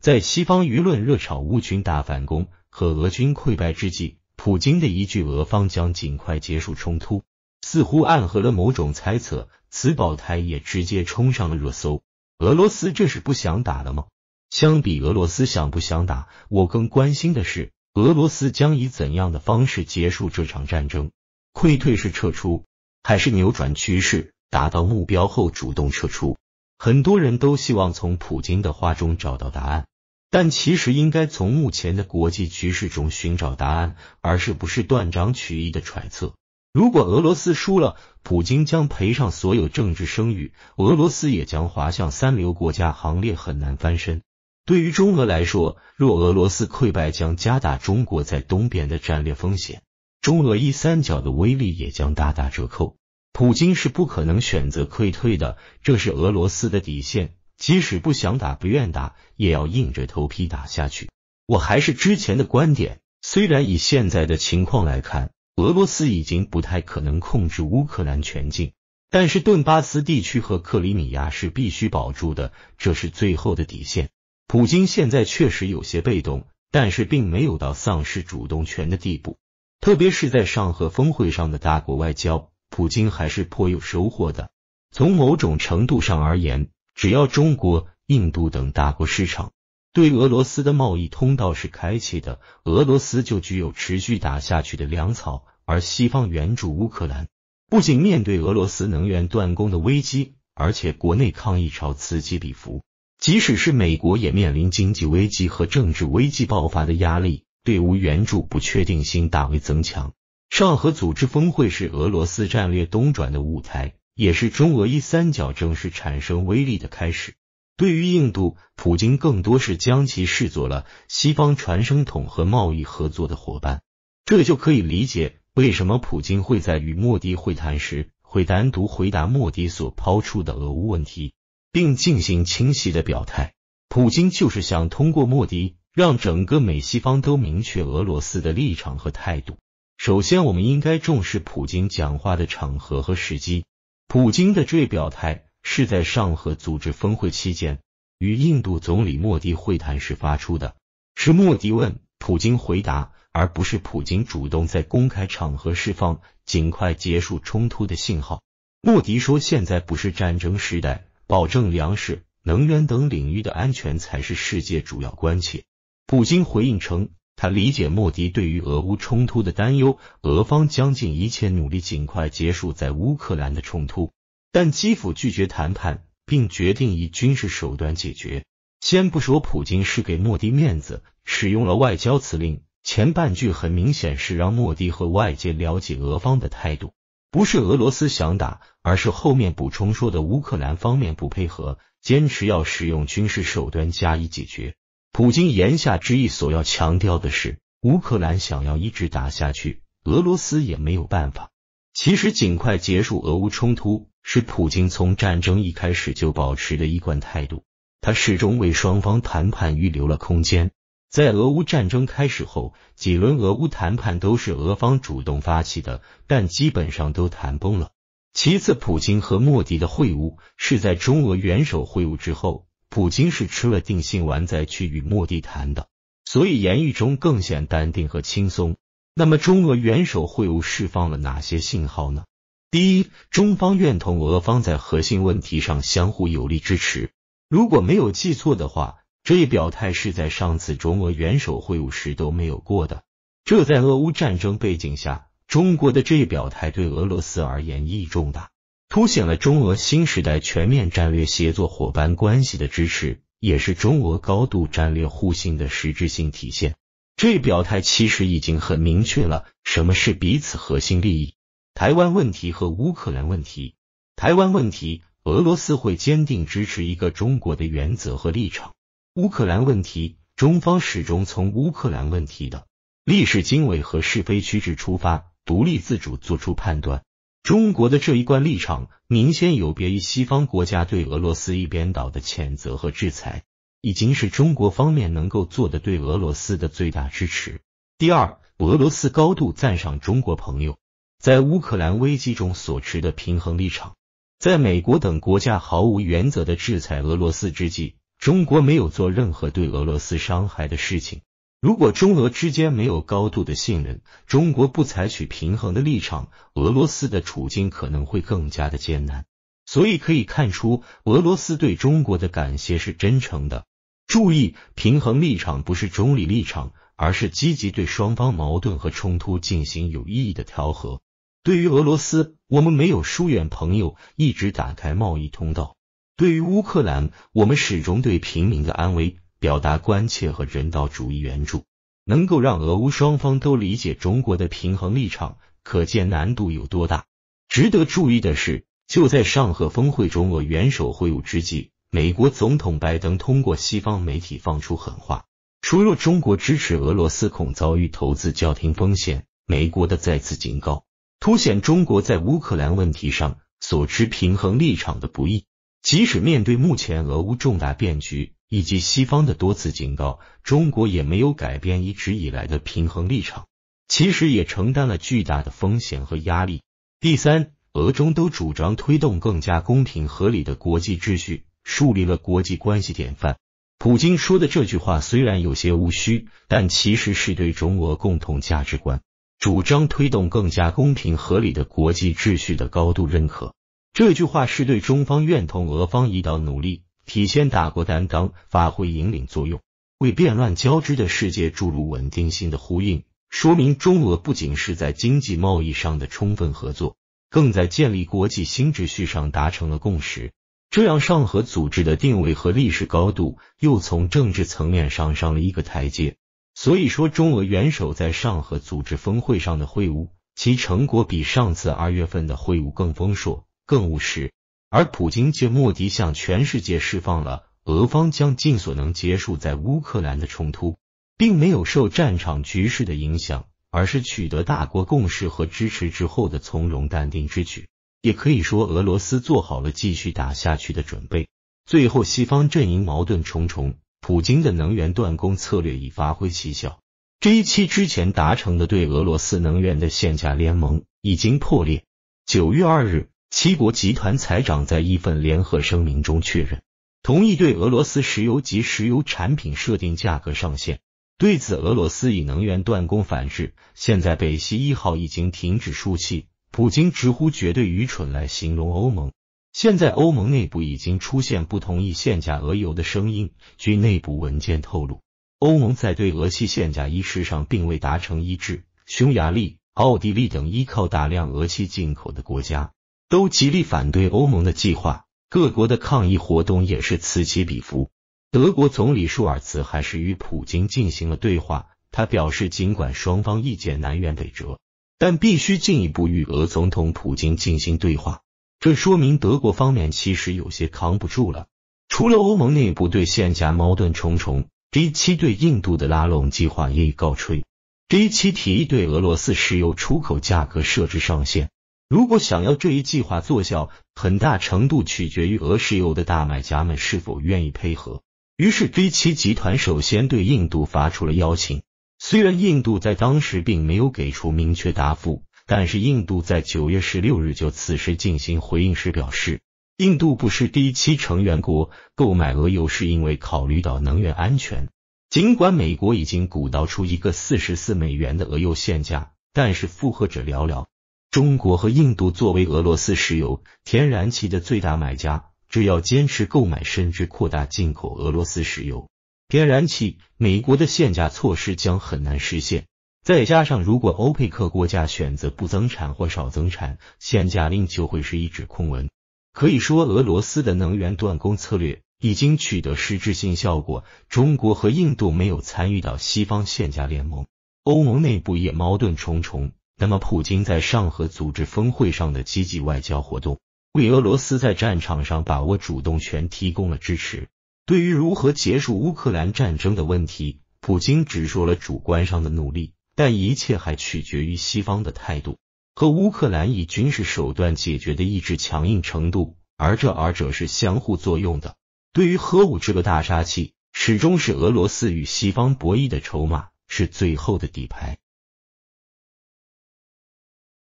在西方舆论热炒乌军大反攻和俄军溃败之际，普京的一句“俄方将尽快结束冲突”似乎暗合了某种猜测，此宝台也直接冲上了热搜。俄罗斯这是不想打了吗？相比俄罗斯想不想打，我更关心的是俄罗斯将以怎样的方式结束这场战争？溃退是撤出，还是扭转趋势，达到目标后主动撤出？很多人都希望从普京的话中找到答案。但其实应该从目前的国际局势中寻找答案，而是不是断章取义的揣测。如果俄罗斯输了，普京将赔上所有政治声誉，俄罗斯也将滑向三流国家行列，很难翻身。对于中俄来说，若俄罗斯溃败，将加大中国在东边的战略风险，中俄一三角的威力也将大打折扣。普京是不可能选择溃退的，这是俄罗斯的底线。即使不想打、不愿打，也要硬着头皮打下去。我还是之前的观点，虽然以现在的情况来看，俄罗斯已经不太可能控制乌克兰全境，但是顿巴斯地区和克里米亚是必须保住的，这是最后的底线。普京现在确实有些被动，但是并没有到丧失主动权的地步。特别是在上合峰会上的大国外交，普京还是颇有收获的。从某种程度上而言。只要中国、印度等大国市场对俄罗斯的贸易通道是开启的，俄罗斯就具有持续打下去的粮草。而西方援助乌克兰，不仅面对俄罗斯能源断供的危机，而且国内抗议潮此起彼伏。即使是美国，也面临经济危机和政治危机爆发的压力，对乌援助不确定性大为增强。上合组织峰会是俄罗斯战略东转的舞台。也是中俄伊三角正式产生威力的开始。对于印度，普京更多是将其视作了西方传声筒和贸易合作的伙伴，这就可以理解为什么普京会在与莫迪会谈时会单独回答莫迪所抛出的俄乌问题，并进行清晰的表态。普京就是想通过莫迪让整个美西方都明确俄罗斯的立场和态度。首先，我们应该重视普京讲话的场合和时机。普京的这表态是在上合组织峰会期间与印度总理莫迪会谈时发出的，是莫迪问，普京回答，而不是普京主动在公开场合释放尽快结束冲突的信号。莫迪说：“现在不是战争时代，保证粮食、能源等领域的安全才是世界主要关切。”普京回应称。他理解莫迪对于俄乌冲突的担忧，俄方将尽一切努力尽快结束在乌克兰的冲突，但基辅拒绝谈判，并决定以军事手段解决。先不说普京是给莫迪面子，使用了外交辞令，前半句很明显是让莫迪和外界了解俄方的态度，不是俄罗斯想打，而是后面补充说的乌克兰方面不配合，坚持要使用军事手段加以解决。普京言下之意所要强调的是，乌克兰想要一直打下去，俄罗斯也没有办法。其实，尽快结束俄乌冲突是普京从战争一开始就保持的一贯态度，他始终为双方谈判预留了空间。在俄乌战争开始后，几轮俄乌谈判都是俄方主动发起的，但基本上都谈崩了。其次，普京和莫迪的会晤是在中俄元首会晤之后。普京是吃了定心丸再去与莫迪谈的，所以言语中更显淡定和轻松。那么，中俄元首会晤释放了哪些信号呢？第一，中方愿同俄方在核心问题上相互有力支持。如果没有记错的话，这一表态是在上次中俄元首会晤时都没有过的。这在俄乌战争背景下，中国的这一表态对俄罗斯而言意义重大。凸显了中俄新时代全面战略协作伙伴关系的支持，也是中俄高度战略互信的实质性体现。这一表态其实已经很明确了什么是彼此核心利益。台湾问题和乌克兰问题，台湾问题，俄罗斯会坚定支持一个中国的原则和立场；乌克兰问题，中方始终从乌克兰问题的历史经纬和是非曲直出发，独立自主作出判断。中国的这一贯立场明显有别于西方国家对俄罗斯一边倒的谴责和制裁，已经是中国方面能够做的对俄罗斯的最大支持。第二，俄罗斯高度赞赏中国朋友在乌克兰危机中所持的平衡立场，在美国等国家毫无原则的制裁俄罗斯之际，中国没有做任何对俄罗斯伤害的事情。如果中俄之间没有高度的信任，中国不采取平衡的立场，俄罗斯的处境可能会更加的艰难。所以可以看出，俄罗斯对中国的感谢是真诚的。注意，平衡立场不是中立立场，而是积极对双方矛盾和冲突进行有意义的调和。对于俄罗斯，我们没有疏远朋友，一直打开贸易通道；对于乌克兰，我们始终对平民的安危。表达关切和人道主义援助，能够让俄乌双方都理解中国的平衡立场，可见难度有多大。值得注意的是，就在上合峰会中俄元首会晤之际，美国总统拜登通过西方媒体放出狠话：，除若中国支持俄罗斯，恐遭遇投资叫停风险。美国的再次警告，凸显中国在乌克兰问题上所持平衡立场的不易。即使面对目前俄乌重大变局。以及西方的多次警告，中国也没有改变一直以来的平衡立场，其实也承担了巨大的风险和压力。第三，俄中都主张推动更加公平合理的国际秩序，树立了国际关系典范。普京说的这句话虽然有些务虚，但其实是对中俄共同价值观、主张推动更加公平合理的国际秩序的高度认可。这句话是对中方愿同俄方一道努力。体现大国担当，发挥引领作用，为变乱交织的世界注入稳定性的呼应，说明中俄不仅是在经济贸易上的充分合作，更在建立国际新秩序上达成了共识。这样，上合组织的定位和历史高度又从政治层面上上了一个台阶。所以说，中俄元首在上合组织峰会上的会晤，其成果比上次二月份的会晤更丰硕、更务实。而普京借莫迪向全世界释放了俄方将尽所能结束在乌克兰的冲突，并没有受战场局势的影响，而是取得大国共识和支持之后的从容淡定之举。也可以说，俄罗斯做好了继续打下去的准备。最后，西方阵营矛盾重重，普京的能源断供策略已发挥奇效。这一期之前达成的对俄罗斯能源的限价联盟已经破裂。九月二日。七国集团财长在一份联合声明中确认，同意对俄罗斯石油及石油产品设定价格上限。对此，俄罗斯以能源断供反制。现在，北溪一号已经停止输气，普京直呼“绝对愚蠢”来形容欧盟。现在，欧盟内部已经出现不同意限价俄油的声音。据内部文件透露，欧盟在对俄气限价一事上并未达成一致。匈牙利、奥地利等依靠大量俄气进口的国家。都极力反对欧盟的计划，各国的抗议活动也是此起彼伏。德国总理舒尔茨还是与普京进行了对话，他表示，尽管双方意见南辕北辙，但必须进一步与俄总统普京进行对话。这说明德国方面其实有些扛不住了。除了欧盟内部对现价矛盾重重，G 期对印度的拉拢计划也已告吹。G 期提议对俄罗斯石油出口价格设置上限。如果想要这一计划奏效，很大程度取决于俄石油的大买家们是否愿意配合。于是 g 七集团首先对印度发出了邀请。虽然印度在当时并没有给出明确答复，但是印度在九月十六日就此事进行回应时表示，印度不是一期成员国，购买俄油是因为考虑到能源安全。尽管美国已经鼓捣出一个四十四美元的俄油限价，但是附和者寥寥。中国和印度作为俄罗斯石油、天然气的最大买家，只要坚持购买，甚至扩大进口俄罗斯石油、天然气，美国的限价措施将很难实现。再加上，如果欧佩克国家选择不增产或少增产，限价令就会是一纸空文。可以说，俄罗斯的能源断供策略已经取得实质性效果。中国和印度没有参与到西方限价联盟，欧盟内部也矛盾重重。那么，普京在上合组织峰会上的积极外交活动，为俄罗斯在战场上把握主动权提供了支持。对于如何结束乌克兰战争的问题，普京只说了主观上的努力，但一切还取决于西方的态度和乌克兰以军事手段解决的意志强硬程度，而这二者是相互作用的。对于核武这个大杀器，始终是俄罗斯与西方博弈的筹码，是最后的底牌。